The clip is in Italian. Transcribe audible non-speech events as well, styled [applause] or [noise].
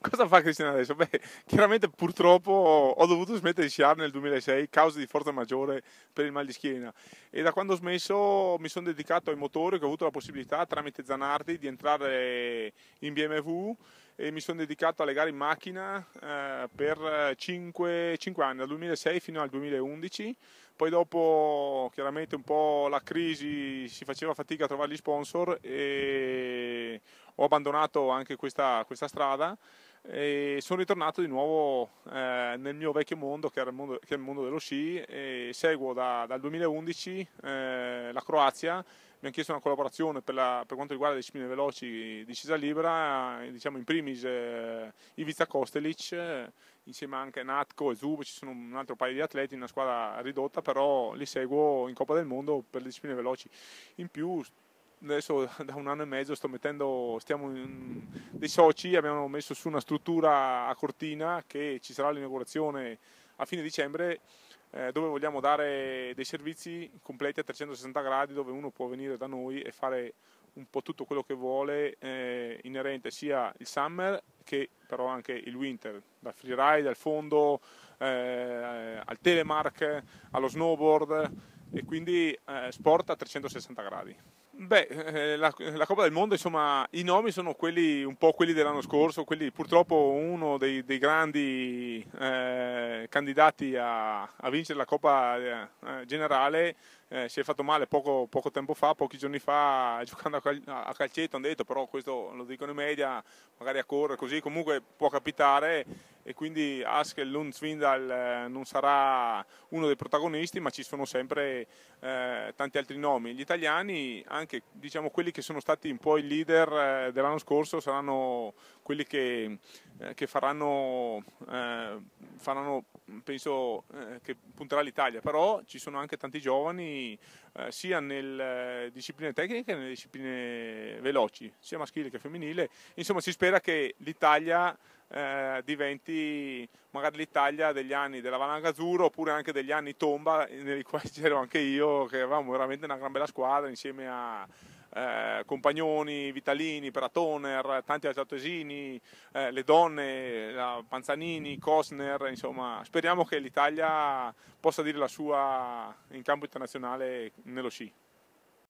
Cosa fa Cristina adesso? Beh, chiaramente purtroppo ho dovuto smettere di sciare nel 2006, causa di forza maggiore per il mal di schiena. E da quando ho smesso mi sono dedicato ai motori, che ho avuto la possibilità tramite Zanardi di entrare in BMW e mi sono dedicato alle gare in macchina eh, per 5, 5 anni, dal 2006 fino al 2011. Poi dopo chiaramente un po' la crisi, si faceva fatica a trovare gli sponsor e ho abbandonato anche questa, questa strada e sono ritornato di nuovo eh, nel mio vecchio mondo che, era il mondo, è il mondo dello sci e seguo da, dal 2011 eh, la Croazia mi hanno chiesto una collaborazione per, la, per, quanto riguarda le discipline veloci di Cisa Libera eh, diciamo in primis eh, Ivica Kostelic eh, insieme anche a Natko e Zub ci sono un altro paio di atleti una squadra ridotta però li seguo in Coppa del Mondo per le discipline veloci in più adesso [laughs] da un anno e mezzo mettendo, stiamo in, dei soci, abbiamo messo su una struttura a Cortina che ci sarà l'inaugurazione a fine dicembre eh, dove vogliamo dare dei servizi completi a 360 gradi dove uno può venire da noi e fare un po' tutto quello che vuole eh, inerente sia il summer che però anche il winter, dal freeride al fondo eh, al telemark, allo snowboard e quindi eh, sport a 360 gradi. Beh, eh, la, la, Coppa del Mondo, insomma, i nomi sono quelli, un po' quelli dell'anno scorso, quelli purtroppo uno dei, dei grandi eh, candidati a, a, vincere la Coppa eh, eh Generale eh, si è fatto male poco, poco, tempo fa, pochi giorni fa, [laughs] giocando a, cal, a calcetto, hanno detto, però questo lo dicono i media, magari a correre così, comunque può capitare e quindi Askel Lundsvindal eh, non sarà uno dei protagonisti ma ci sono sempre eh, tanti altri nomi. Gli italiani, anche diciamo, quelli che sono stati un po' i leader eh, dell'anno scorso, saranno quelli che, eh, che faranno, eh, faranno, penso eh, che punterà l'Italia, però ci sono anche tanti giovani sia nelle discipline tecniche che nelle discipline veloci, sia maschile che femminile, insomma si spera che l'Italia eh, diventi magari l'Italia degli anni della Valanga Azzurro oppure anche degli anni Tomba, [laughs] nei quali c'ero anche io, che avevamo veramente una gran bella squadra insieme a eh, Compagnoni, Vitalini, Pratoner, tanti Alciatesini, eh, le donne, Panzanini, Cosner, insomma speriamo che l'Italia possa dire la sua in campo internazionale nello sci.